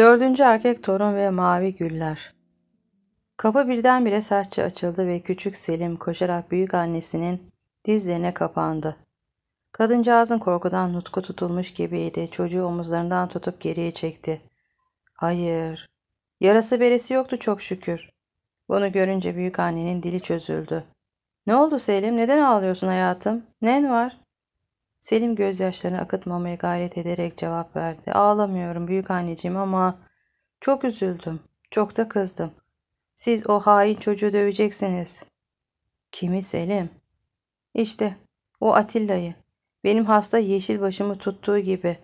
Dördüncü erkek torun ve mavi güller. Kapı birdenbire sertçe açıldı ve küçük Selim koşarak büyük annesinin dizlerine kapandı. Kadıncağızın korkudan nutku tutulmuş gibiydi. Çocuğu omuzlarından tutup geriye çekti. Hayır. Yarası beresi yoktu çok şükür. Bunu görünce büyük annenin dili çözüldü. Ne oldu Selim? Neden ağlıyorsun hayatım? Nen var? Selim gözyaşlarını akıtmamaya gayret ederek cevap verdi. Ağlamıyorum büyük anneciğim ama çok üzüldüm. Çok da kızdım. Siz o hain çocuğu döveceksiniz. Kimi Selim? İşte o Atilla'yı. Benim hasta yeşil başımı tuttuğu gibi.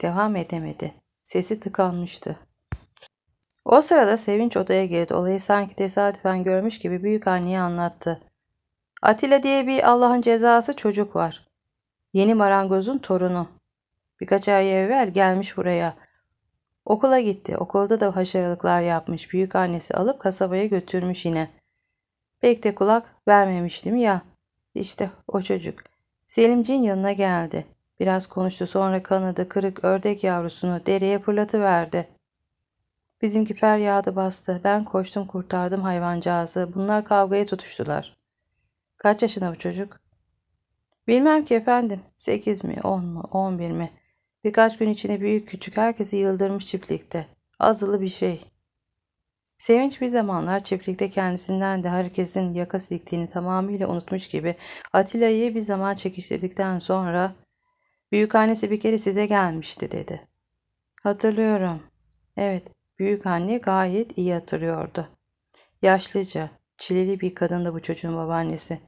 Devam edemedi. Sesi tıkanmıştı. O sırada Sevinç odaya girdi. Olayı sanki tesadüfen görmüş gibi büyük anneye anlattı. Atilla diye bir Allah'ın cezası çocuk var. Yeni marangozun torunu. Birkaç ay evvel gelmiş buraya. Okula gitti. Okulda da haşarılıklar yapmış. Büyük annesi alıp kasabaya götürmüş yine. Pek de kulak vermemiştim ya. İşte o çocuk. Selimcin yanına geldi. Biraz konuştu sonra kanadı kırık ördek yavrusunu dereye fırlatıverdi. Bizimki feryadı bastı. Ben koştum kurtardım hayvancağızı. Bunlar kavgaya tutuştular. Kaç yaşında bu çocuk? Bilmem ki efendim. Sekiz mi, on mu, on bir mi? Birkaç gün içinde büyük küçük herkesi yıldırmış çiftlikte. Azılı bir şey. Sevinç bir zamanlar çiftlikte kendisinden de herkesin yaka siktiğini tamamıyla unutmuş gibi Atilla'yı bir zaman çekiştirdikten sonra büyük annesi bir kere size gelmişti dedi. Hatırlıyorum. Evet, büyük anne gayet iyi hatırlıyordu. Yaşlıca, çileli bir kadındı bu çocuğun babaannesi.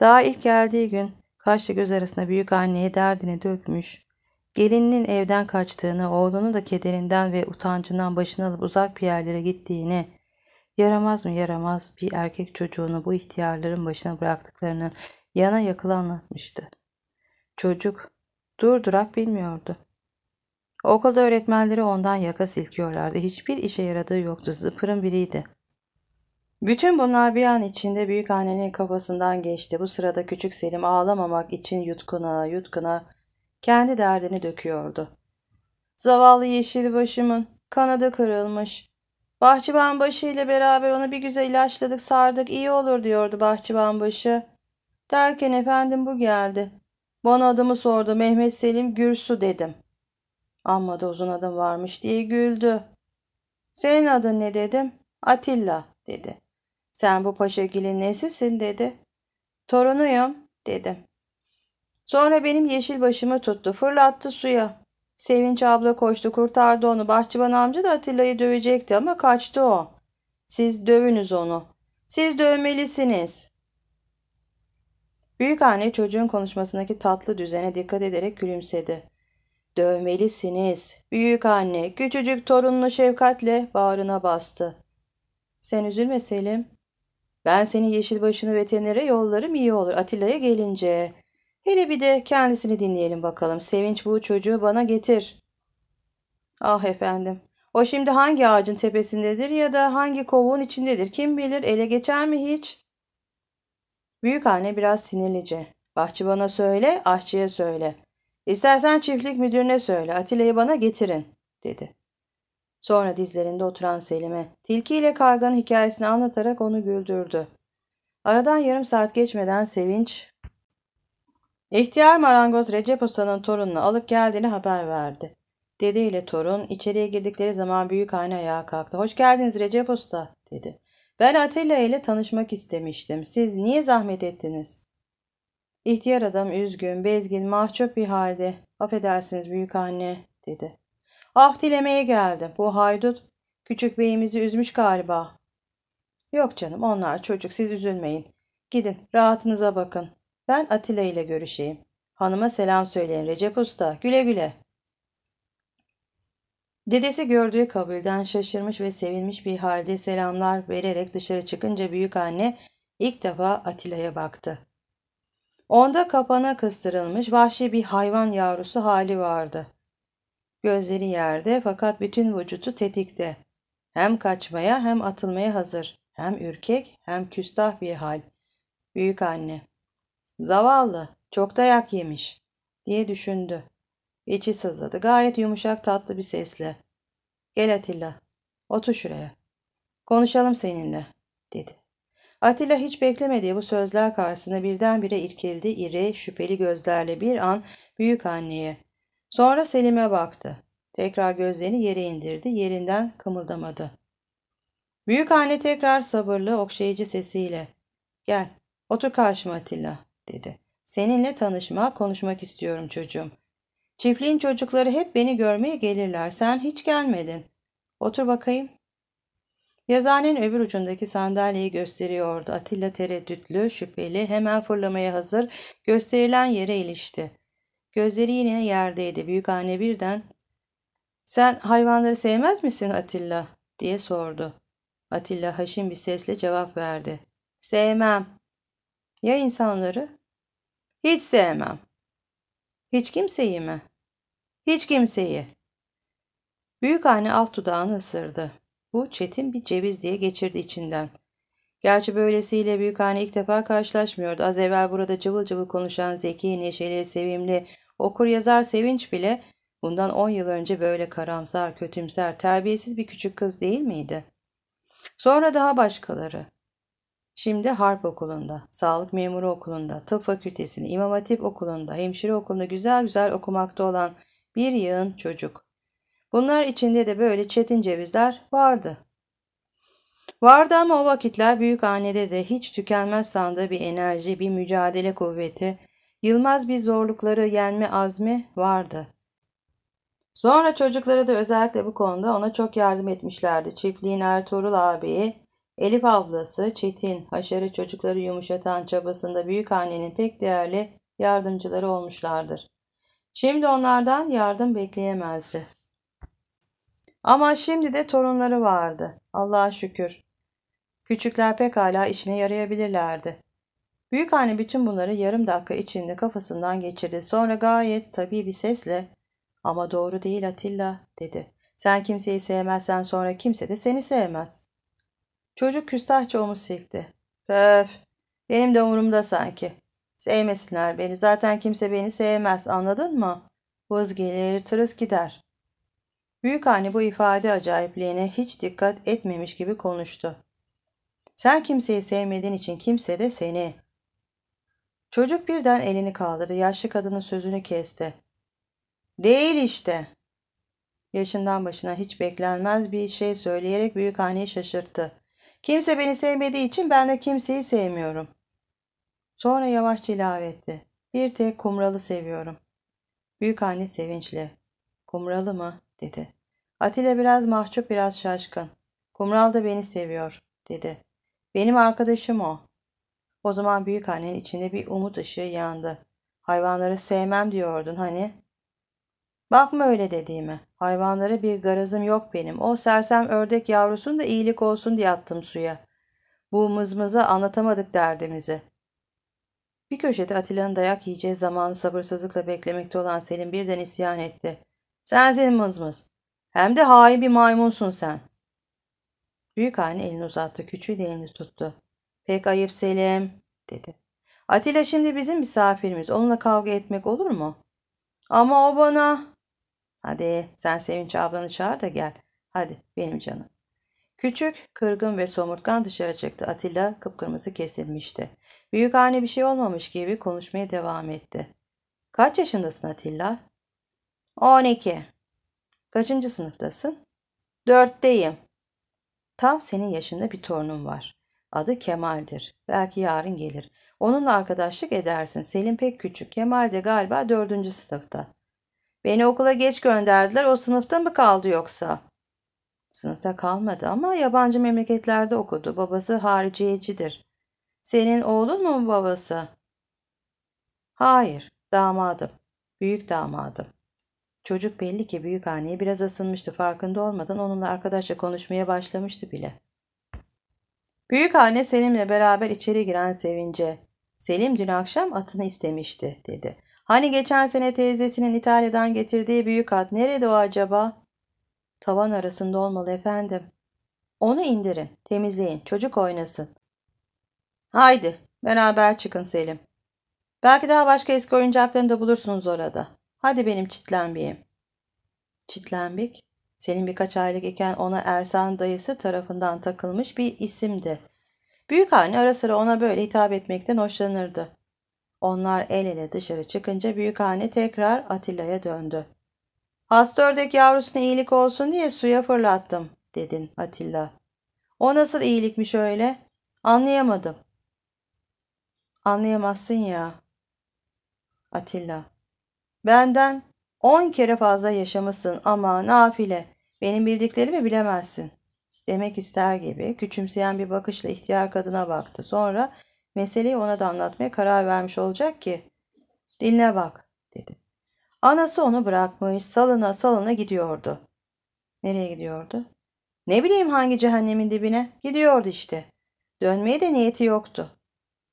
Daha ilk geldiği gün Kaşla göz arasında büyük anneye derdini dökmüş. Gelinin evden kaçtığını, oğlunu da kederinden ve utancından başını alıp uzak bir yerlere gittiğini, yaramaz mı yaramaz bir erkek çocuğunu bu ihtiyarların başına bıraktıklarını yana yakıla anlatmıştı. Çocuk dur durak bilmiyordu. Okulda öğretmenleri ondan yaka silkiyorlardı. Hiçbir işe yaradığı yoktu. Zıpırın biriydi. Bütün bunlar bir an içinde büyük annenin kafasından geçti. Bu sırada küçük Selim ağlamamak için yutkuna yutkuna kendi derdini döküyordu. Zavallı yeşil başımın kanadı kırılmış. Bahçıvan başı ile beraber onu bir güzel ilaçladık sardık iyi olur diyordu bahçıvan başı. Derken efendim bu geldi. Bana adımı sordu Mehmet Selim Gürsu dedim. Amma da uzun adım varmış diye güldü. Senin adın ne dedim? Atilla dedi. Sen bu paşagilin nesisin dedi. Torunuyum dedim. Sonra benim yeşil başımı tuttu fırlattı suya. Sevinç abla koştu kurtardı onu. Bahçıvan amca da Atilla'yı dövecekti ama kaçtı o. Siz dövünüz onu. Siz dövmelisiniz. Büyük anne çocuğun konuşmasındaki tatlı düzene dikkat ederek gülümsedi. Dövmelisiniz. Büyük anne küçücük torununu şefkatle bağrına bastı. Sen üzülme Selim. Ben senin yeşil başını veterinere yollarım iyi olur Atilla'ya gelince. Hele bir de kendisini dinleyelim bakalım. Sevinç bu çocuğu bana getir. Ah efendim. O şimdi hangi ağacın tepesindedir ya da hangi kovuğun içindedir kim bilir ele geçer mi hiç? Büyük anne biraz sinirlice. Bahçıbana söyle, ahçıya söyle. İstersen çiftlik müdürüne söyle, Atilla'yı bana getirin, dedi. Sonra dizlerinde oturan Selim'e tilki ile karganın hikayesini anlatarak onu güldürdü. Aradan yarım saat geçmeden Sevinç, ihtiyar marangoz Recep Usta'nın torununu alıp geldiğini haber verdi. Dede ile torun içeriye girdikleri zaman büyük anne ayağa kalktı. Hoş geldiniz Recep Usta dedi. Ben Atilla ile tanışmak istemiştim. Siz niye zahmet ettiniz? İhtiyar adam üzgün, bezgin, mahcup bir halde. Affedersiniz büyük anne dedi. Ah dilemeye geldi. Bu haydut küçük beyimizi üzmüş galiba. Yok canım onlar çocuk siz üzülmeyin. Gidin rahatınıza bakın. Ben Atilla ile görüşeyim. Hanıma selam söyleyin Recep Usta. Güle güle. Dedesi gördüğü kabulden şaşırmış ve sevinmiş bir halde selamlar vererek dışarı çıkınca büyük anne ilk defa Atilla'ya baktı. Onda kapana kıstırılmış vahşi bir hayvan yavrusu hali vardı. Gözleri yerde fakat bütün vücutu tetikte. Hem kaçmaya hem atılmaya hazır. Hem ürkek hem küstah bir hal. Büyük anne. Zavallı, çok dayak yemiş diye düşündü. İçi sızladı gayet yumuşak tatlı bir sesle. Gel Atilla, otur şuraya. Konuşalım seninle, dedi. Atilla hiç beklemediği bu sözler karşısında birdenbire irkildi, iri, şüpheli gözlerle bir an büyük anneye Sonra Selim'e baktı. Tekrar gözlerini yere indirdi. Yerinden kımıldamadı. Büyük anne tekrar sabırlı, okşayıcı sesiyle "Gel, otur karşıma Atilla." dedi. "Seninle tanışma, konuşmak istiyorum çocuğum. Çiftliğin çocukları hep beni görmeye gelirler. Sen hiç gelmedin. Otur bakayım." Yazanenin öbür ucundaki sandalyeyi gösteriyordu. Atilla tereddütlü, şüpheli, hemen fırlamaya hazır, gösterilen yere ilişti. Gözleri yine yerdeydi. Büyük anne birden ''Sen hayvanları sevmez misin Atilla?'' diye sordu. Atilla haşin bir sesle cevap verdi. ''Sevmem.'' ''Ya insanları?'' ''Hiç sevmem.'' ''Hiç kimseyi mi?'' ''Hiç kimseyi.'' Büyük anne alt dudağını ısırdı. Bu çetin bir ceviz diye geçirdi içinden. Gerçi böylesiyle büyük anne ilk defa karşılaşmıyordu. Az evvel burada cıvıl cıvıl konuşan zeki, neşeli, sevimli, Okur yazar Sevinç bile bundan on yıl önce böyle karamsar, kötümser, terbiyesiz bir küçük kız değil miydi? Sonra daha başkaları. Şimdi harp okulunda, sağlık memuru okulunda, tıp fakültesini, imam hatip okulunda, hemşire okulunda güzel güzel okumakta olan bir yığın çocuk. Bunlar içinde de böyle çetin cevizler vardı. Vardı ama o vakitler büyük annede de hiç tükenmez sandığı bir enerji, bir mücadele kuvveti, Yılmaz bir zorlukları yenme azmi vardı. Sonra çocukları da özellikle bu konuda ona çok yardım etmişlerdi. Çiftliğin Ertuğrul ağabeyi, Elif ablası, Çetin, haşarı çocukları yumuşatan çabasında büyük annenin pek değerli yardımcıları olmuşlardır. Şimdi onlardan yardım bekleyemezdi. Ama şimdi de torunları vardı. Allah'a şükür. Küçükler pekala işine yarayabilirlerdi. Büyük anne bütün bunları yarım dakika içinde kafasından geçirdi. Sonra gayet tabii bir sesle ama doğru değil Atilla dedi. Sen kimseyi sevmezsen sonra kimse de seni sevmez. Çocuk küstahça omuz silkti. Öf, benim de umurumda sanki. Sevmesinler beni. Zaten kimse beni sevmez anladın mı? Vız gelir tırıs gider. Büyük anne bu ifade acayipliğine hiç dikkat etmemiş gibi konuştu. Sen kimseyi sevmediğin için kimse de seni. Çocuk birden elini kaldırdı. Yaşlı kadının sözünü kesti. Değil işte. Yaşından başına hiç beklenmez bir şey söyleyerek büyük anneyi şaşırttı. Kimse beni sevmediği için ben de kimseyi sevmiyorum. Sonra yavaşça ilave etti. Bir tek kumralı seviyorum. Büyük anne sevinçle. Kumralı mı? dedi. Atilla biraz mahcup biraz şaşkın. Kumral da beni seviyor dedi. Benim arkadaşım o. O zaman büyük annenin içinde bir umut ışığı yandı. Hayvanları sevmem diyordun hani. Bakma öyle dediğime. Hayvanlara bir garazım yok benim. O sersem ördek yavrusun da iyilik olsun diye attım suya. Bu mızmıza anlatamadık derdimizi. Bir köşede Atilla'nın dayak yiyeceği zamanı sabırsızlıkla beklemekte olan Selim birden isyan etti. Sensin mızmız. Hem de hain bir maymunsun sen. Büyük anne elini uzattı. Küçüğü de elini tuttu. Pek ayıp Selim dedi. Atilla şimdi bizim misafirimiz. Onunla kavga etmek olur mu? Ama o bana. Hadi sen Sevinç ablanı çağır da gel. Hadi benim canım. Küçük, kırgın ve somurtkan dışarı çıktı. Atilla kıpkırmızı kesilmişti. Büyük anne bir şey olmamış gibi konuşmaya devam etti. Kaç yaşındasın Atilla? 12. Kaçıncı sınıftasın? Dörtteyim. Tam senin yaşında bir torunum var. Adı Kemal'dir. Belki yarın gelir. Onunla arkadaşlık edersin. Selim pek küçük. Kemal de galiba dördüncü sınıfta. Beni okula geç gönderdiler. O sınıfta mı kaldı yoksa? Sınıfta kalmadı ama yabancı memleketlerde okudu. Babası hariciyecidir. Senin oğlun mu babası? Hayır, damadım. Büyük damadım. Çocuk belli ki büyük anneye biraz asılmıştı. Farkında olmadan onunla arkadaşça konuşmaya başlamıştı bile.'' Büyük anne Selim'le beraber içeri giren sevince. Selim dün akşam atını istemişti dedi. Hani geçen sene teyzesinin İtalya'dan getirdiği büyük at nerede o acaba? Tavan arasında olmalı efendim. Onu indirin, temizleyin, çocuk oynasın. Haydi, beraber çıkın Selim. Belki daha başka eski oyuncaklarını da bulursunuz orada. Hadi benim çitlenbiyim. Çitlenbik? Senin birkaç aylık iken ona Ersan dayısı tarafından takılmış bir isimdi. Büyük anne ara sıra ona böyle hitap etmekten hoşlanırdı. Onlar el ele dışarı çıkınca büyük anne tekrar Atilla'ya döndü. Hasta ördek yavrusuna iyilik olsun diye suya fırlattım dedin Atilla. O nasıl iyilikmiş öyle? Anlayamadım. Anlayamazsın ya. Atilla. Benden on kere fazla yaşamışsın ama nafile. Benim bildiklerimi bilemezsin. Demek ister gibi küçümseyen bir bakışla ihtiyar kadına baktı. Sonra meseleyi ona da anlatmaya karar vermiş olacak ki. Dinle bak dedi. Anası onu bırakmış salına salına gidiyordu. Nereye gidiyordu? Ne bileyim hangi cehennemin dibine. Gidiyordu işte. Dönmeye de niyeti yoktu.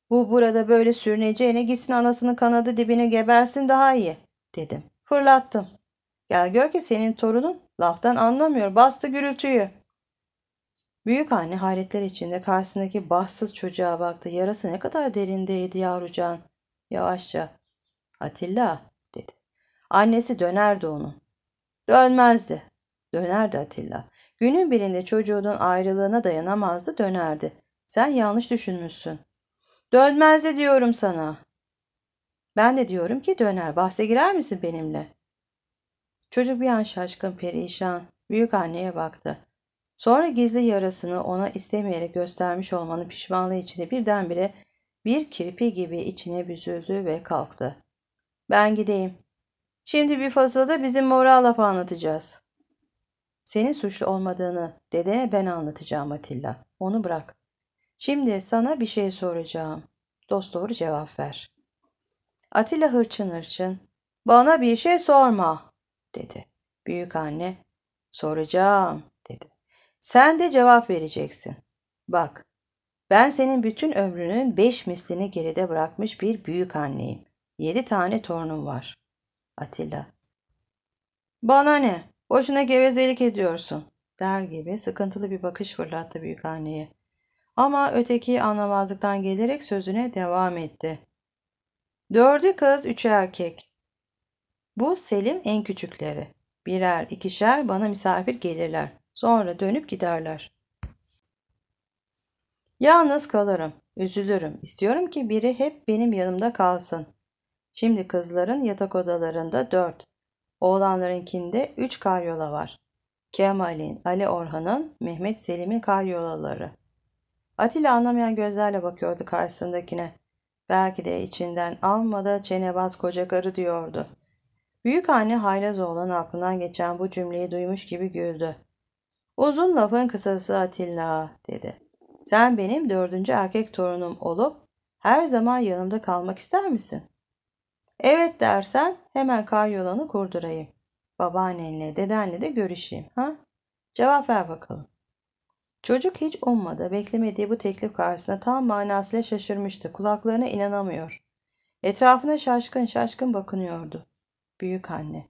Bu burada böyle sürüneceğine gitsin anasının kanadı dibine gebersin daha iyi dedim. Fırlattım. Gel gör ki senin torunun Laftan anlamıyor. Bastı gürültüyü. Büyük anne hayretler içinde karşısındaki bahtsız çocuğa baktı. Yarası ne kadar derindeydi yavrucağın. Yavaşça. Atilla dedi. Annesi dönerdi onun. Dönmezdi. Dönerdi Atilla. Günün birinde çocuğunun ayrılığına dayanamazdı dönerdi. Sen yanlış düşünmüşsün. Dönmezdi diyorum sana. Ben de diyorum ki döner. Bahse girer misin benimle? Çocuk bir an şaşkın perişan, büyük anneye baktı. Sonra gizli yarasını ona istemeyerek göstermiş olmanın pişmanlığı içinde birdenbire bir kirpi gibi içine büzüldü ve kalktı. Ben gideyim. Şimdi bir fasılda bizim moral lafı anlatacağız. Senin suçlu olmadığını dedene ben anlatacağım Atilla. Onu bırak. Şimdi sana bir şey soracağım. Dost doğru cevap ver. Atilla hırçın hırçın. Bana bir şey sorma dedi. Büyük anne soracağım dedi. Sen de cevap vereceksin. Bak ben senin bütün ömrünün beş mislini geride bırakmış bir büyük anneyim. Yedi tane torunum var. Atilla. Bana ne? Boşuna gevezelik ediyorsun der gibi sıkıntılı bir bakış fırlattı büyük anneye. Ama öteki anlamazlıktan gelerek sözüne devam etti. Dördü kız, üçü erkek. Bu Selim en küçükleri. Birer ikişer bana misafir gelirler. Sonra dönüp giderler. Yalnız kalırım, üzülürüm. İstiyorum ki biri hep benim yanımda kalsın. Şimdi kızların yatak odalarında dört, oğlanlarınkinde üç karyola var. Kemal'in, Ali Orhan'ın, Mehmet Selim'in karyolaları. Atilla anlamayan gözlerle bakıyordu karşısındakine. Belki de içinden almada çenebaz koca karı diyordu. Büyük Büyükanne Hayrazoğlu'nun aklından geçen bu cümleyi duymuş gibi güldü. Uzun lafın kısası Atilla dedi. Sen benim dördüncü erkek torunum olup her zaman yanımda kalmak ister misin? Evet dersen hemen karyolanı kurdurayım. Babaannenle dedenle de görüşeyim. Ha? Cevap ver bakalım. Çocuk hiç ummadı, beklemediği bu teklif karşısında tam manasıyla şaşırmıştı. Kulaklarına inanamıyor. Etrafına şaşkın şaşkın bakınıyordu büyük anne.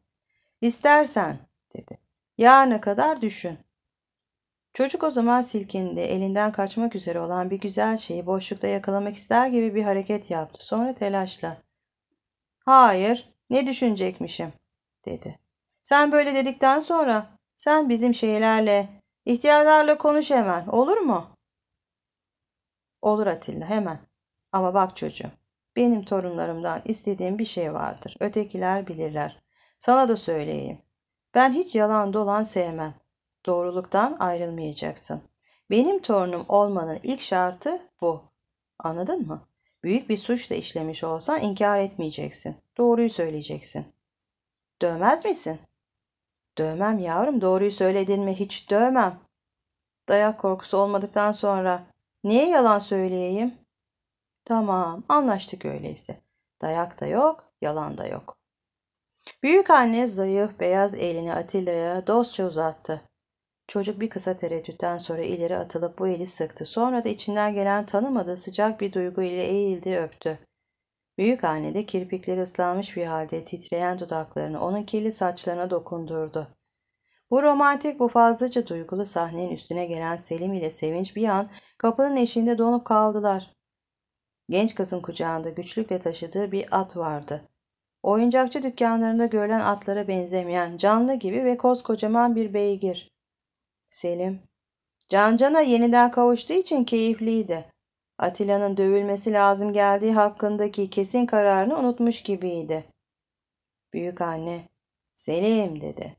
İstersen dedi. Yarına kadar düşün. Çocuk o zaman silkindi. Elinden kaçmak üzere olan bir güzel şeyi boşlukta yakalamak ister gibi bir hareket yaptı. Sonra telaşla. Hayır, ne düşünecekmişim dedi. Sen böyle dedikten sonra sen bizim şeylerle, ihtiyarlarla konuş hemen olur mu? Olur Atilla hemen. Ama bak çocuğum benim torunlarımdan istediğim bir şey vardır. Ötekiler bilirler. Sana da söyleyeyim. Ben hiç yalan dolan sevmem. Doğruluktan ayrılmayacaksın. Benim torunum olmanın ilk şartı bu. Anladın mı? Büyük bir suçla işlemiş olsan inkar etmeyeceksin. Doğruyu söyleyeceksin. Dövmez misin? Dövmem yavrum. Doğruyu söyledin mi hiç dövmem. Dayak korkusu olmadıktan sonra niye yalan söyleyeyim? Tamam anlaştık öyleyse. Dayak da yok, yalan da yok. Büyük anne zayıf beyaz elini Atilla'ya dostça uzattı. Çocuk bir kısa tereddütten sonra ileri atılıp bu eli sıktı. Sonra da içinden gelen tanımadığı sıcak bir duygu ile eğildi öptü. Büyük anne de kirpikleri ıslanmış bir halde titreyen dudaklarını onun kirli saçlarına dokundurdu. Bu romantik bu fazlaca duygulu sahnenin üstüne gelen Selim ile Sevinç bir an kapının eşiğinde donup kaldılar. Genç kızın kucağında güçlükle taşıdığı bir at vardı. Oyuncakçı dükkanlarında görülen atlara benzemeyen canlı gibi ve koskocaman bir beygir. Selim, Cancan'a yeniden kavuştuğu için keyifliydi. Atilla'nın dövülmesi lazım geldiği hakkındaki kesin kararını unutmuş gibiydi. Büyük anne, Selim dedi.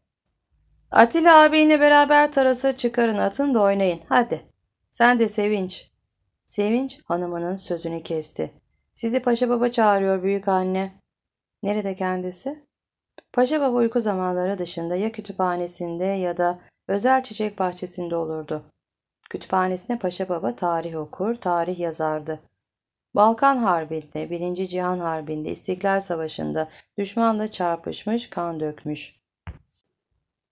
Atilla ağabeyinle beraber tarasa çıkarın atın da oynayın hadi. Sen de sevinç. Sevinç hanımının sözünü kesti. Sizi Paşa Baba çağırıyor büyük anne. Nerede kendisi? Paşa Baba uyku zamanları dışında ya kütüphanesinde ya da özel çiçek bahçesinde olurdu. Kütüphanesine Paşa Baba tarih okur, tarih yazardı. Balkan Harbi'nde, Birinci Cihan Harbi'nde, İstiklal Savaşı'nda düşmanla çarpışmış, kan dökmüş.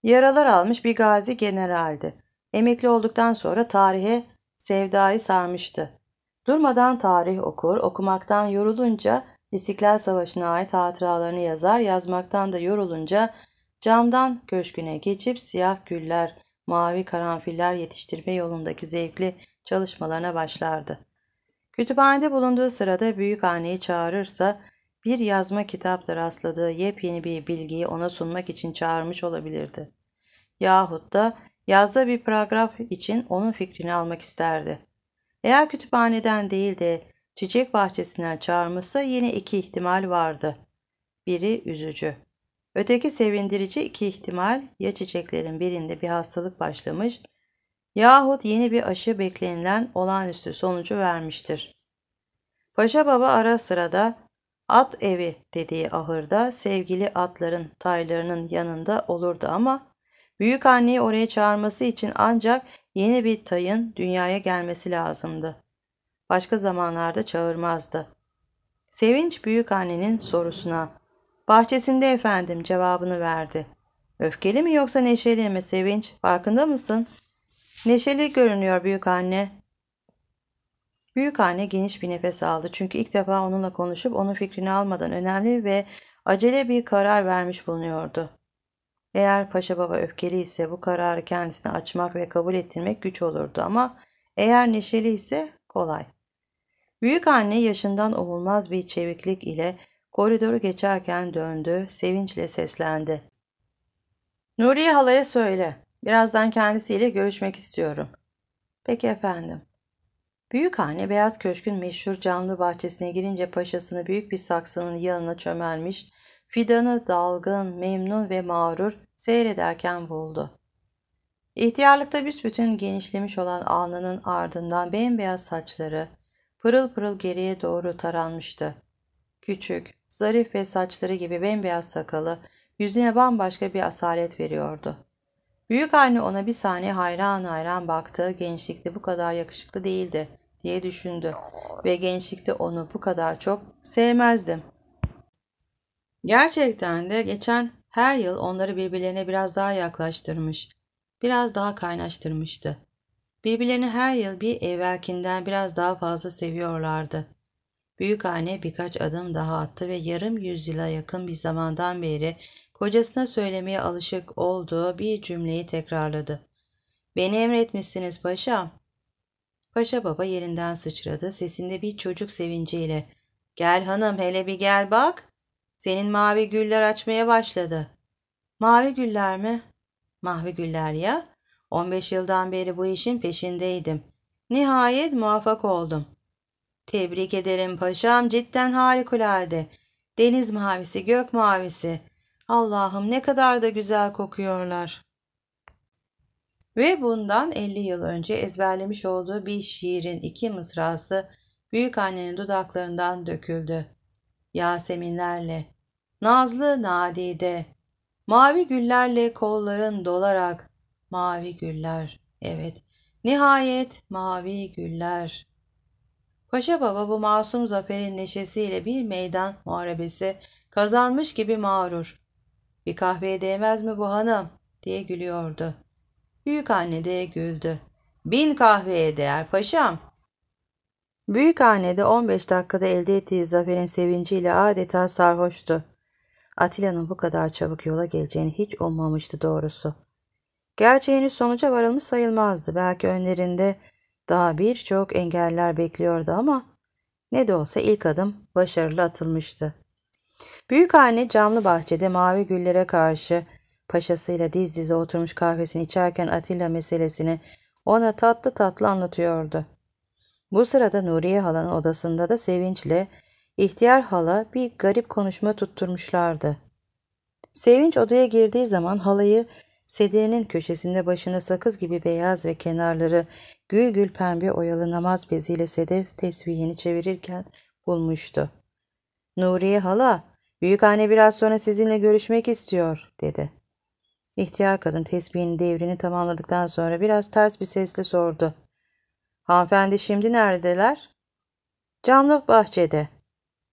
Yaralar almış bir gazi generaldi. Emekli olduktan sonra tarihe Sevda'yı sarmıştı. Durmadan tarih okur, okumaktan yorulunca İstiklal Savaşı'na ait hatıralarını yazar, yazmaktan da yorulunca camdan köşküne geçip siyah güller, mavi karanfiller yetiştirme yolundaki zevkli çalışmalarına başlardı. Kütüphanede bulunduğu sırada büyük anneyi çağırırsa bir yazma kitapta rastladığı yepyeni bir bilgiyi ona sunmak için çağırmış olabilirdi. Yahut da Yazda bir paragraf için onun fikrini almak isterdi. Eğer kütüphaneden değil de çiçek bahçesinden çağırmışsa yine iki ihtimal vardı. Biri üzücü. Öteki sevindirici iki ihtimal ya çiçeklerin birinde bir hastalık başlamış yahut yeni bir aşı beklenilen olağanüstü sonucu vermiştir. Paşa Baba ara sırada at evi dediği ahırda sevgili atların taylarının yanında olurdu ama Büyük anneyi oraya çağırması için ancak yeni bir tayın dünyaya gelmesi lazımdı. Başka zamanlarda çağırmazdı. Sevinç büyük annenin sorusuna bahçesinde efendim cevabını verdi. Öfkeli mi yoksa neşeli mi Sevinç farkında mısın? Neşeli görünüyor büyük anne. Büyük anne geniş bir nefes aldı çünkü ilk defa onunla konuşup onun fikrini almadan önemli ve acele bir karar vermiş bulunuyordu. Eğer Paşa Baba öfkeli ise bu kararı kendisine açmak ve kabul ettirmek güç olurdu ama eğer neşeli ise kolay. Büyük anne yaşından olmaz bir çeviklik ile koridoru geçerken döndü, sevinçle seslendi. Nuriye halaya söyle, birazdan kendisiyle görüşmek istiyorum. Peki efendim. Büyük anne beyaz köşkün meşhur canlı bahçesine girince paşasını büyük bir saksının yanına çömelmiş, Fidan'ı dalgın, memnun ve mağrur seyrederken buldu. İhtiyarlıkta büsbütün genişlemiş olan alnının ardından bembeyaz saçları pırıl pırıl geriye doğru taranmıştı. Küçük, zarif ve saçları gibi bembeyaz sakalı yüzüne bambaşka bir asalet veriyordu. Büyük anne ona bir saniye hayran hayran baktı, gençlikte bu kadar yakışıklı değildi diye düşündü ve gençlikte onu bu kadar çok sevmezdim Gerçekten de geçen her yıl onları birbirlerine biraz daha yaklaştırmış, biraz daha kaynaştırmıştı. Birbirlerini her yıl bir evvelkinden biraz daha fazla seviyorlardı. Büyük anne birkaç adım daha attı ve yarım yüzyıla yakın bir zamandan beri kocasına söylemeye alışık olduğu bir cümleyi tekrarladı. Beni emretmişsiniz paşa. Paşa baba yerinden sıçradı sesinde bir çocuk sevinciyle. Gel hanım hele bir gel bak senin mavi güller açmaya başladı. Mavi güller mi? Mavi güller ya. 15 yıldan beri bu işin peşindeydim. Nihayet muvaffak oldum. Tebrik ederim paşam cidden harikulade. Deniz mavisi, gök mavisi. Allah'ım ne kadar da güzel kokuyorlar. Ve bundan 50 yıl önce ezberlemiş olduğu bir şiirin iki mısrası büyük annenin dudaklarından döküldü. Yaseminlerle, nazlı nadide, mavi güllerle kolların dolarak, mavi güller, evet, nihayet mavi güller. Paşa baba bu masum zaferin neşesiyle bir meydan muharebesi kazanmış gibi mağrur. Bir kahveye değmez mi bu hanım diye gülüyordu. Büyük anne de güldü. Bin kahveye değer paşam Büyük Büyükhanede 15 dakikada elde ettiği zaferin sevinciyle adeta sarhoştu. Atilla'nın bu kadar çabuk yola geleceğini hiç ummamıştı doğrusu. Gerçi sonuca varılmış sayılmazdı. Belki önlerinde daha birçok engeller bekliyordu ama ne de olsa ilk adım başarılı atılmıştı. Büyük Anne camlı bahçede mavi güllere karşı paşasıyla diz dize oturmuş kahvesini içerken Atilla meselesini ona tatlı tatlı anlatıyordu. Bu sırada Nuriye halanın odasında da sevinçle ihtiyar hala bir garip konuşma tutturmuşlardı. Sevinç odaya girdiği zaman halayı sedirinin köşesinde başına sakız gibi beyaz ve kenarları gül gül pembe oyalı namaz beziyle sedef tesbihini çevirirken bulmuştu. Nuriye hala, büyük anne biraz sonra sizinle görüşmek istiyor, dedi. İhtiyar kadın tesbihinin devrini tamamladıktan sonra biraz ters bir sesle sordu. Hanımefendi şimdi neredeler? Camlı bahçede.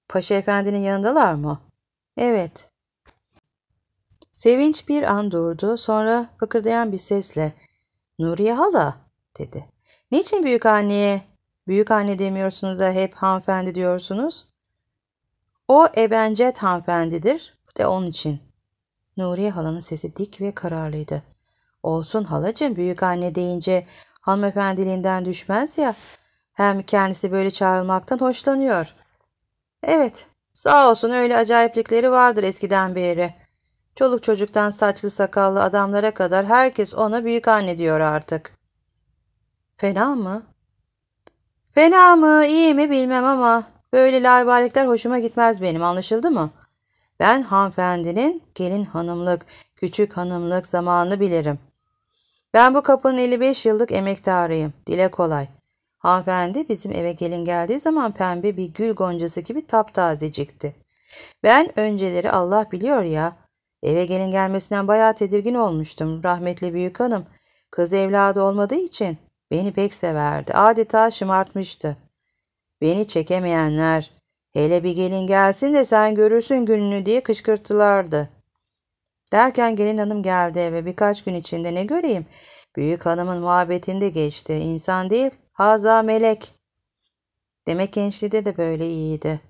Paşa efendinin yanındalar mı? Evet. Sevinç bir an durdu. Sonra fıkırdayan bir sesle Nuriye hala dedi. Niçin büyük anneye büyük anne demiyorsunuz da hep hanımefendi diyorsunuz? O ebencet hanımefendidir. Bu da onun için. Nuriye halanın sesi dik ve kararlıydı. Olsun halacığım büyük anne deyince hanımefendiliğinden düşmez ya. Hem kendisi böyle çağrılmaktan hoşlanıyor. Evet, sağ olsun öyle acayiplikleri vardır eskiden beri. Çoluk çocuktan saçlı sakallı adamlara kadar herkes ona büyük anne diyor artık. Fena mı? Fena mı, iyi mi bilmem ama böyle laybalikler hoşuma gitmez benim anlaşıldı mı? Ben hanımefendinin gelin hanımlık, küçük hanımlık zamanını bilirim. Ben bu kapının 55 yıllık emektarıyım. Dile kolay. Hanımefendi bizim eve gelin geldiği zaman pembe bir gül goncası gibi taptazecikti. Ben önceleri Allah biliyor ya. Eve gelin gelmesinden bayağı tedirgin olmuştum. Rahmetli büyük hanım. Kız evladı olmadığı için beni pek severdi. Adeta şımartmıştı. Beni çekemeyenler hele bir gelin gelsin de sen görürsün gününü diye kışkırttılardı. Derken gelin hanım geldi eve birkaç gün içinde ne göreyim? Büyük hanımın muhabbetinde geçti. İnsan değil, haza melek. Demek gençliğde de böyle iyiydi.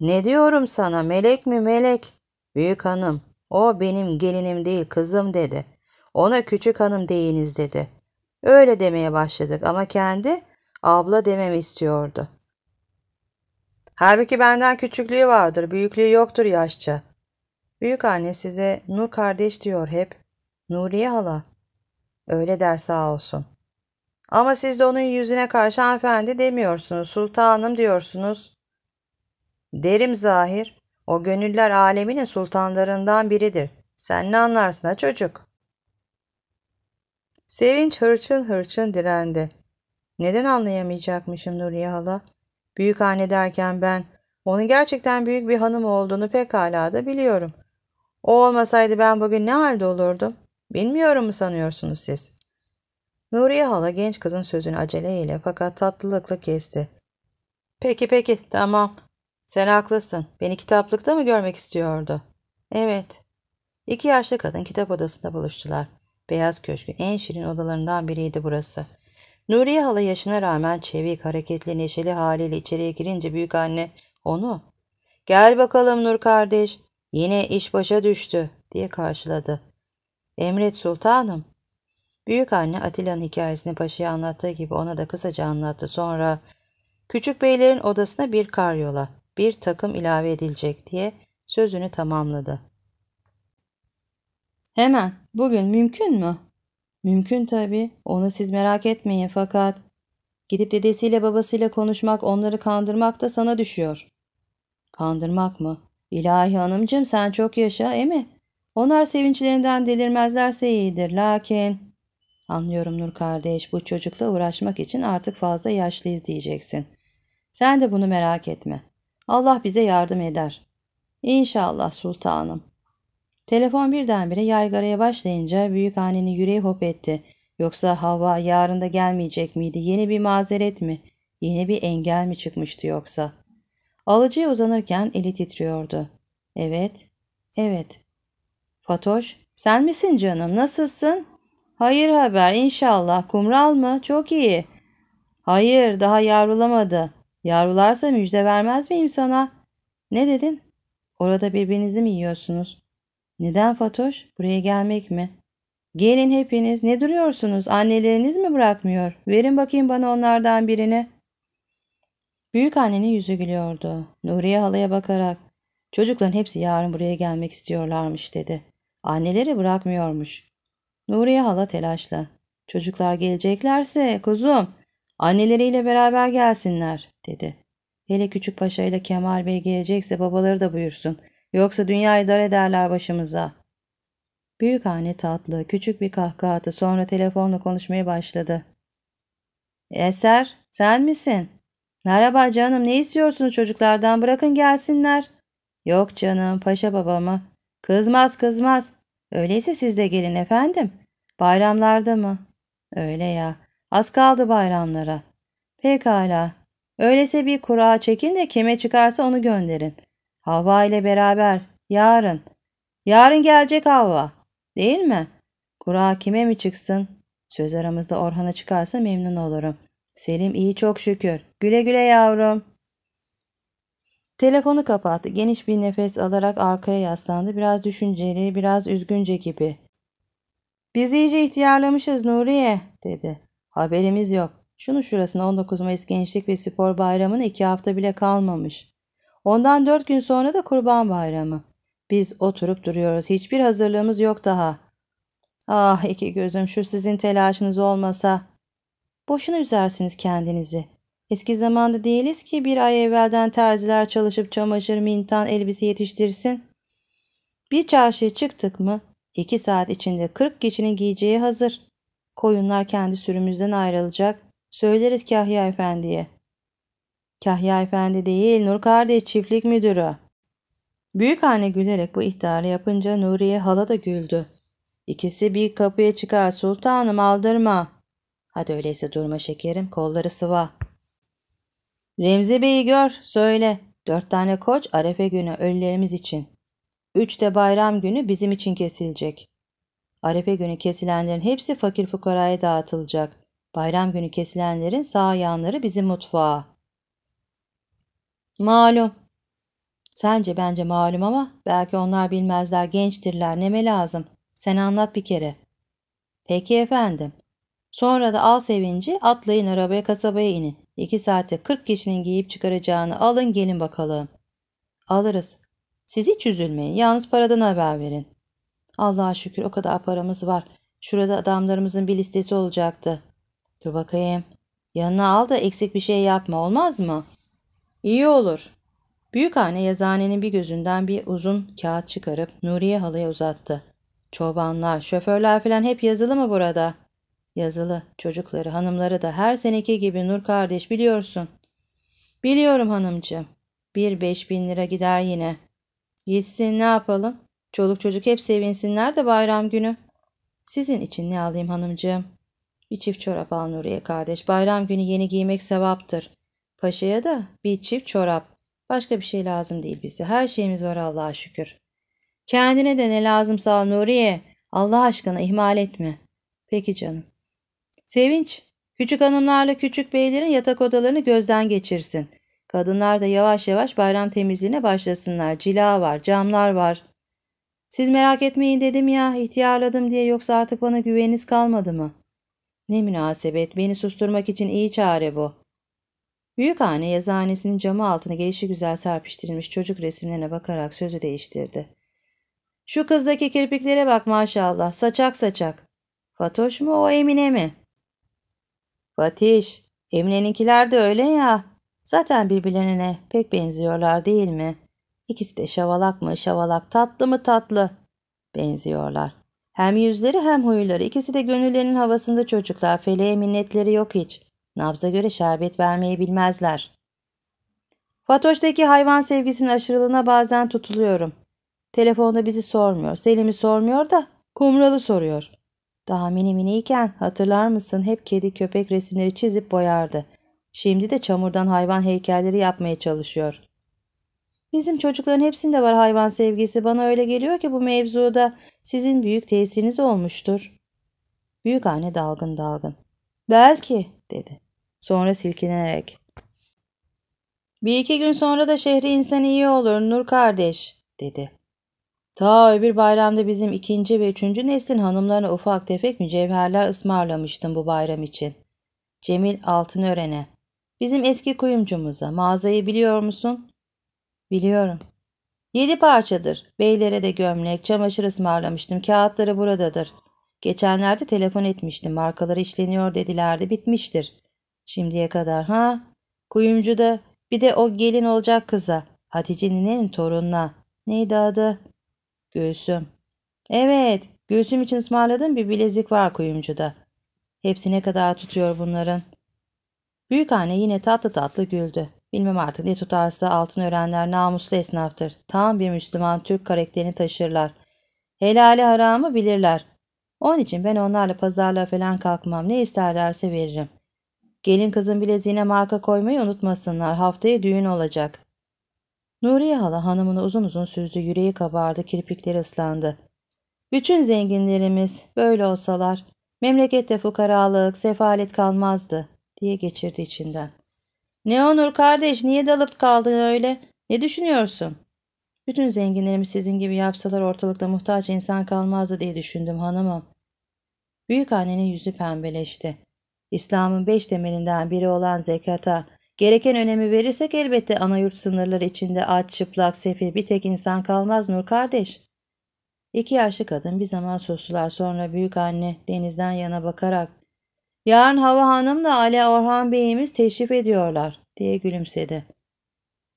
Ne diyorum sana melek mi melek? Büyük hanım, o benim gelinim değil kızım dedi. Ona küçük hanım deyiniz dedi. Öyle demeye başladık ama kendi abla demem istiyordu. Halbuki benden küçüklüğü vardır, büyüklüğü yoktur yaşça. Büyük anne size Nur kardeş diyor hep. Nuriye hala. Öyle der sağ olsun. Ama siz de onun yüzüne karşı hanımefendi demiyorsunuz. Sultanım diyorsunuz. Derim zahir. O gönüller aleminin sultanlarından biridir. Sen ne anlarsın ha çocuk? Sevinç hırçın hırçın direndi. Neden anlayamayacakmışım Nuriye hala? Büyük anne derken ben onun gerçekten büyük bir hanım olduğunu pekala da biliyorum. O olmasaydı ben bugün ne halde olurdum? Bilmiyorum mu sanıyorsunuz siz? Nuriye hala genç kızın sözünü aceleyle fakat tatlılıkla kesti. Peki peki tamam. Sen haklısın. Beni kitaplıkta mı görmek istiyordu? Evet. İki yaşlı kadın kitap odasında buluştular. Beyaz köşkü en şirin odalarından biriydi burası. Nuriye hala yaşına rağmen çevik, hareketli, neşeli haliyle içeriye girince büyük anne onu ''Gel bakalım Nur kardeş, Yine iş başa düştü diye karşıladı. Emret sultanım. Büyük anne Atilla'nın hikayesini paşaya anlattığı gibi ona da kısaca anlattı. Sonra küçük beylerin odasına bir karyola, bir takım ilave edilecek diye sözünü tamamladı. Hemen bugün mümkün mü? Mümkün tabii. Onu siz merak etmeyin fakat gidip dedesiyle babasıyla konuşmak, onları kandırmak da sana düşüyor. Kandırmak mı? İlahi hanımcım sen çok yaşa emi. Onlar sevinçlerinden delirmezlerse iyidir. Lakin anlıyorum Nur kardeş bu çocukla uğraşmak için artık fazla yaşlıyız diyeceksin. Sen de bunu merak etme. Allah bize yardım eder. İnşallah sultanım. Telefon birdenbire yaygaraya başlayınca büyük annenin yüreği hop etti. Yoksa hava yarında gelmeyecek miydi? Yeni bir mazeret mi? Yeni bir engel mi çıkmıştı yoksa?'' Alıcıya uzanırken eli titriyordu. Evet, evet. Fatoş, sen misin canım, nasılsın? Hayır haber, inşallah. Kumral mı? Çok iyi. Hayır, daha yavrulamadı. Yavrularsa müjde vermez miyim sana? Ne dedin? Orada birbirinizi mi yiyorsunuz? Neden Fatoş? Buraya gelmek mi? Gelin hepiniz. Ne duruyorsunuz? Anneleriniz mi bırakmıyor? Verin bakayım bana onlardan birini. Büyük annenin yüzü gülüyordu. Nuriye halaya bakarak çocukların hepsi yarın buraya gelmek istiyorlarmış dedi. Anneleri bırakmıyormuş. Nuriye hala telaşla. Çocuklar geleceklerse kuzum anneleriyle beraber gelsinler dedi. Hele küçük paşa ile Kemal Bey gelecekse babaları da buyursun. Yoksa dünyayı dar ederler başımıza. Büyük anne tatlı, küçük bir kahkaha attı. Sonra telefonla konuşmaya başladı. Eser, sen misin? Merhaba canım ne istiyorsunuz çocuklardan bırakın gelsinler. Yok canım paşa babama. Kızmaz kızmaz. Öyleyse siz de gelin efendim. Bayramlarda mı? Öyle ya. Az kaldı bayramlara. Pekala. Öyleyse bir kura çekin de kime çıkarsa onu gönderin. Hava ile beraber. Yarın. Yarın gelecek hava. Değil mi? Kura kime mi çıksın? Söz aramızda Orhan'a çıkarsa memnun olurum. Selim iyi çok şükür. Güle güle yavrum. Telefonu kapattı. Geniş bir nefes alarak arkaya yaslandı. Biraz düşünceli, biraz üzgünce gibi. Biz iyice ihtiyarlamışız Nuriye dedi. Haberimiz yok. Şunu şurasına 19 Mayıs Gençlik ve Spor Bayramı'na iki hafta bile kalmamış. Ondan dört gün sonra da Kurban Bayramı. Biz oturup duruyoruz. Hiçbir hazırlığımız yok daha. Ah iki gözüm şu sizin telaşınız olmasa. Boşuna üzersiniz kendinizi. Eski zamanda değiliz ki bir ay evvelden terziler çalışıp çamaşır, mintan, elbise yetiştirsin. Bir çarşıya çıktık mı iki saat içinde kırk kişinin giyeceği hazır. Koyunlar kendi sürümüzden ayrılacak. Söyleriz Kahya Efendi'ye. Kahya Efendi değil Nur kardeş çiftlik müdürü. Büyük anne gülerek bu ihtarı yapınca Nuriye hala da güldü. İkisi bir kapıya çıkar sultanım aldırma. Hadi öyleyse durma şekerim kolları sıva. Remzi Bey'i gör, söyle. Dört tane koç arefe günü ölülerimiz için. Üç de bayram günü bizim için kesilecek. Arefe günü kesilenlerin hepsi fakir fukaraya dağıtılacak. Bayram günü kesilenlerin sağ yanları bizim mutfağa. Malum. Sence bence malum ama belki onlar bilmezler gençtirler neme lazım. Sen anlat bir kere. Peki efendim. Sonra da al sevinci atlayın arabaya kasabaya inin. İki saate kırk kişinin giyip çıkaracağını alın gelin bakalım. Alırız. Siz hiç üzülmeyin. Yalnız paradan haber verin. Allah'a şükür o kadar paramız var. Şurada adamlarımızın bir listesi olacaktı. Dur bakayım. Yanına al da eksik bir şey yapma olmaz mı? İyi olur. Büyük anne yazanenin bir gözünden bir uzun kağıt çıkarıp Nuriye halaya uzattı. Çobanlar, şoförler filan hep yazılı mı burada? Yazılı, çocukları, hanımları da her seneki gibi Nur kardeş biliyorsun. Biliyorum hanımcığım. Bir beş bin lira gider yine. Gitsin ne yapalım? Çoluk çocuk hep sevinsinler de bayram günü. Sizin için ne alayım hanımcığım? Bir çift çorap al Nuriye kardeş. Bayram günü yeni giymek sevaptır. Paşa'ya da bir çift çorap. Başka bir şey lazım değil bize. Her şeyimiz var Allah'a şükür. Kendine de ne lazımsa al Nuriye. Allah aşkına ihmal etme. Peki canım. Sevinç, küçük hanımlarla küçük beylerin yatak odalarını gözden geçirsin. Kadınlar da yavaş yavaş bayram temizliğine başlasınlar. Cila var, camlar var. Siz merak etmeyin dedim ya, ihtiyarladım diye yoksa artık bana güveniniz kalmadı mı? Ne münasebet, beni susturmak için iyi çare bu. Büyük anne, yazıhanesinin camı altına gelişi güzel serpiştirilmiş çocuk resimlerine bakarak sözü değiştirdi. Şu kızdaki kirpiklere bak maşallah, saçak saçak. Fatoş mu o Emine mi? Fatih, Emine'ninkiler de öyle ya. Zaten birbirlerine pek benziyorlar değil mi? İkisi de şavalak mı şavalak, tatlı mı tatlı? Benziyorlar. Hem yüzleri hem huyları ikisi de gönüllerinin havasında çocuklar. Feleğe minnetleri yok hiç. Nabza göre şerbet vermeyi bilmezler. Fatoş'taki hayvan sevgisinin aşırılığına bazen tutuluyorum. Telefonda bizi sormuyor. Selim'i sormuyor da Kumralı soruyor. Daha mini miniyken hatırlar mısın hep kedi köpek resimleri çizip boyardı. Şimdi de çamurdan hayvan heykelleri yapmaya çalışıyor. Bizim çocukların hepsinde var hayvan sevgisi. Bana öyle geliyor ki bu mevzuda sizin büyük tesiriniz olmuştur. Büyük anne dalgın dalgın. Belki dedi. Sonra silkinerek. Bir iki gün sonra da şehri insan iyi olur Nur kardeş dedi. Ta öbür bayramda bizim ikinci ve üçüncü neslin hanımlarına ufak tefek mücevherler ısmarlamıştım bu bayram için. Cemil Altınören'e. Bizim eski kuyumcumuza. Mağazayı biliyor musun? Biliyorum. Yedi parçadır. Beylere de gömlek, çamaşır ısmarlamıştım. Kağıtları buradadır. Geçenlerde telefon etmiştim. Markaları işleniyor dedilerdi. Bitmiştir. Şimdiye kadar ha? Kuyumcuda bir de o gelin olacak kıza. Hatice ninenin torununa. Neydi adı? Gülsüm. Evet, Gülsüm için ısmarladığım bir bilezik var kuyumcuda. Hepsi ne kadar tutuyor bunların. Büyük anne yine tatlı tatlı güldü. Bilmem artık ne tutarsa altın örenler namuslu esnaftır. Tam bir Müslüman Türk karakterini taşırlar. Helali haramı bilirler. Onun için ben onlarla pazarlığa falan kalkmam. Ne isterlerse veririm. Gelin kızın bileziğine marka koymayı unutmasınlar. Haftaya düğün olacak. Nuriye hala hanımını uzun uzun süzdü, yüreği kabardı, kirpikleri ıslandı. Bütün zenginlerimiz böyle olsalar memlekette fukaralık, sefalet kalmazdı diye geçirdi içinden. Ne Onur kardeş niye dalıp kaldın öyle? Ne düşünüyorsun? Bütün zenginlerimiz sizin gibi yapsalar ortalıkta muhtaç insan kalmazdı diye düşündüm hanımım. Büyük annenin yüzü pembeleşti. İslam'ın beş temelinden biri olan zekata, Gereken önemi verirsek elbette ana yurt sınırları içinde aç, çıplak, sefil bir tek insan kalmaz Nur kardeş. İki yaşlı kadın bir zaman sustular sonra büyük anne denizden yana bakarak ''Yarın Hava Hanım da Ale Orhan Bey'imiz teşrif ediyorlar.'' diye gülümsedi.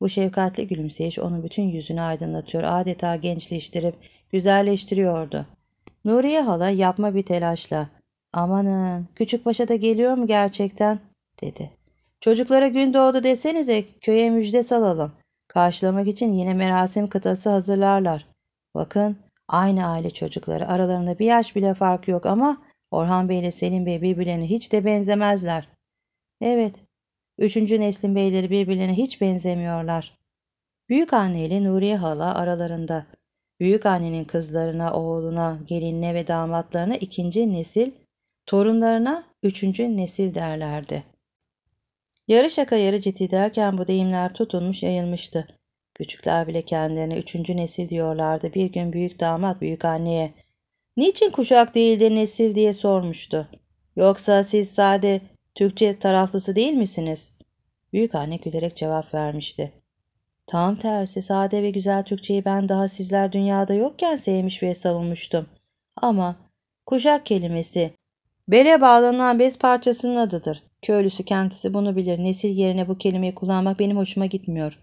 Bu şefkatli gülümseyiş onun bütün yüzünü aydınlatıyor, adeta gençleştirip güzelleştiriyordu. Nuriye hala yapma bir telaşla ''Amanın, küçük Küçükpaşa da geliyor mu gerçekten?'' dedi. Çocuklara gün doğdu desenize köye müjde salalım. Karşılamak için yine merasim kıtası hazırlarlar. Bakın aynı aile çocukları aralarında bir yaş bile fark yok ama Orhan Bey ile Selim Bey birbirlerine hiç de benzemezler. Evet, üçüncü neslin beyleri birbirlerine hiç benzemiyorlar. Büyük anne ile Nuriye hala aralarında. Büyük annenin kızlarına, oğluna, gelinine ve damatlarına ikinci nesil, torunlarına üçüncü nesil derlerdi. Yarı şaka yarı ciddi derken bu deyimler tutulmuş yayılmıştı. Küçükler bile kendilerine üçüncü nesil diyorlardı bir gün büyük damat büyük anneye. Niçin kuşak değil de nesil diye sormuştu. Yoksa siz sade Türkçe taraflısı değil misiniz? Büyük anne gülerek cevap vermişti. Tam tersi sade ve güzel Türkçeyi ben daha sizler dünyada yokken sevmiş ve savunmuştum. Ama kuşak kelimesi bele bağlanan bez parçasının adıdır. Köylüsü kendisi bunu bilir. Nesil yerine bu kelimeyi kullanmak benim hoşuma gitmiyor.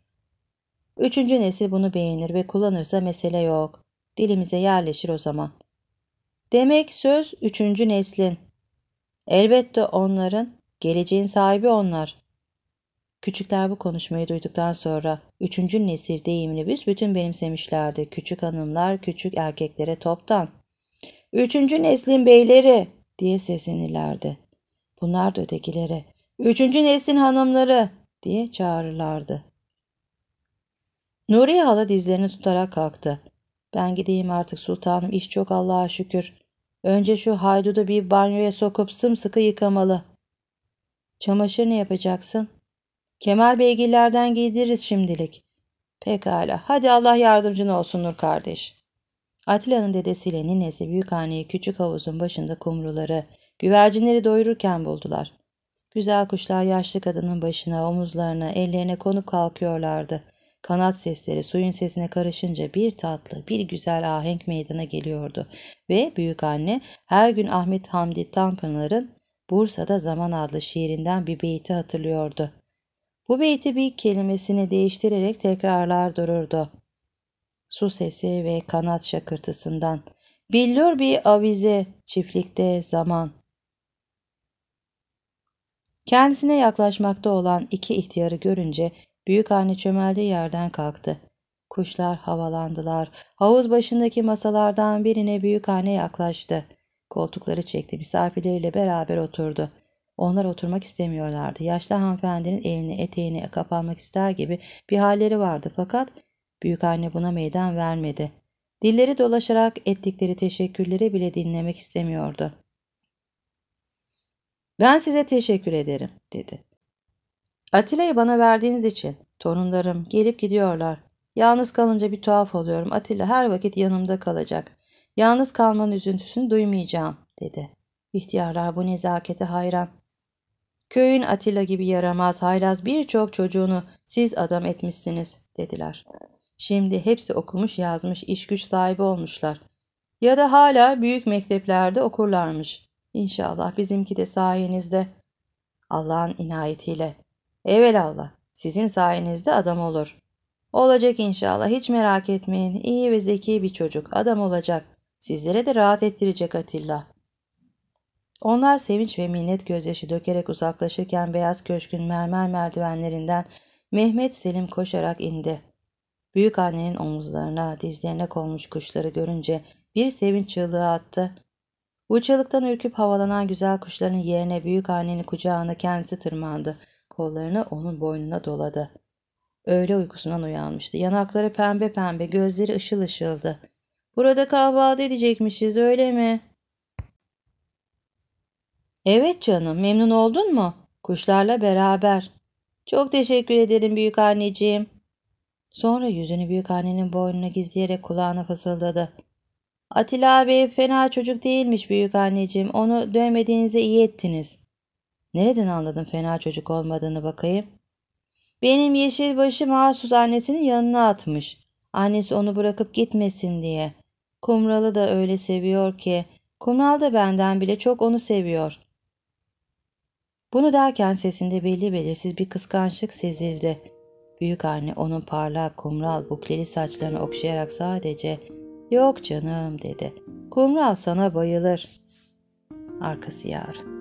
Üçüncü nesil bunu beğenir ve kullanırsa mesele yok. Dilimize yerleşir o zaman. Demek söz üçüncü neslin. Elbette onların, geleceğin sahibi onlar. Küçükler bu konuşmayı duyduktan sonra üçüncü nesil deyimini büsbütün benimsemişlerdi. Küçük hanımlar küçük erkeklere toptan. Üçüncü neslin beyleri diye seslenirlerdi. Bunlar da ötekilere üçüncü neslin hanımları diye çağırırlardı. Nuriye hala dizlerini tutarak kalktı. Ben gideyim artık sultanım iş çok Allah'a şükür. Önce şu haydudu bir banyoya sokup sımsıkı yıkamalı. Çamaşır ne yapacaksın? Kemal beygillerden giydiririz şimdilik. Pekala hadi Allah yardımcın olsun Nur kardeş. Atilla'nın dedesiyle ninesi büyük haneye küçük havuzun başında kumruları, Güvercinleri doyururken buldular. Güzel kuşlar yaşlı kadının başına, omuzlarına, ellerine konup kalkıyorlardı. Kanat sesleri suyun sesine karışınca bir tatlı, bir güzel ahenk meydana geliyordu. Ve büyük anne her gün Ahmet Hamdi Tanpınar'ın Bursa'da Zaman adlı şiirinden bir beyti hatırlıyordu. Bu beyti bir kelimesini değiştirerek tekrarlar dururdu. Su sesi ve kanat şakırtısından. Billur bir avize çiftlikte zaman. Kendisine yaklaşmakta olan iki ihtiyarı görünce büyük anne çömeldiği yerden kalktı. Kuşlar havalandılar. Havuz başındaki masalardan birine büyük anne yaklaştı. Koltukları çekti. Misafirleriyle beraber oturdu. Onlar oturmak istemiyorlardı. Yaşlı hanımefendinin elini eteğini kapanmak ister gibi bir halleri vardı fakat büyük anne buna meydan vermedi. Dilleri dolaşarak ettikleri teşekkürleri bile dinlemek istemiyordu. Ben size teşekkür ederim dedi. Atilla'yı bana verdiğiniz için torunlarım gelip gidiyorlar. Yalnız kalınca bir tuhaf oluyorum. Atilla her vakit yanımda kalacak. Yalnız kalmanın üzüntüsünü duymayacağım dedi. İhtiyarlar bu nezakete hayran. Köyün Atilla gibi yaramaz haylaz birçok çocuğunu siz adam etmişsiniz dediler. Şimdi hepsi okumuş yazmış iş güç sahibi olmuşlar. Ya da hala büyük mekteplerde okurlarmış. İnşallah bizimki de sayenizde. Allah'ın inayetiyle. Evelallah sizin sayenizde adam olur. Olacak inşallah hiç merak etmeyin. İyi ve zeki bir çocuk adam olacak. Sizlere de rahat ettirecek Atilla. Onlar sevinç ve minnet gözyaşı dökerek uzaklaşırken beyaz köşkün mermer merdivenlerinden Mehmet Selim koşarak indi. Büyük annenin omuzlarına, dizlerine konmuş kuşları görünce bir sevinç çığlığı attı. Uçalıktan ürküp havalanan güzel kuşların yerine büyük anneni kucağına kendisi tırmandı. Kollarını onun boynuna doladı. Öğle uykusundan uyanmıştı. Yanakları pembe pembe, gözleri ışıl ışıldı. Burada kahvaltı edecekmişiz öyle mi? Evet canım memnun oldun mu? Kuşlarla beraber. Çok teşekkür ederim büyük anneciğim. Sonra yüzünü büyük annenin boynuna gizleyerek kulağına fısıldadı. Atilla abi fena çocuk değilmiş büyük anneciğim. Onu dövmediğinize iyi ettiniz. Nereden anladın fena çocuk olmadığını bakayım? Benim yeşil yeşilbaşı mahsus annesinin yanına atmış. Annesi onu bırakıp gitmesin diye. Kumralı da öyle seviyor ki. Kumral da benden bile çok onu seviyor. Bunu derken sesinde belli belirsiz bir kıskançlık sezildi. Büyük anne onun parlak kumral bukleli saçlarını okşayarak sadece Yok canım dedi. Kumral sana bayılır. Arkası yarın.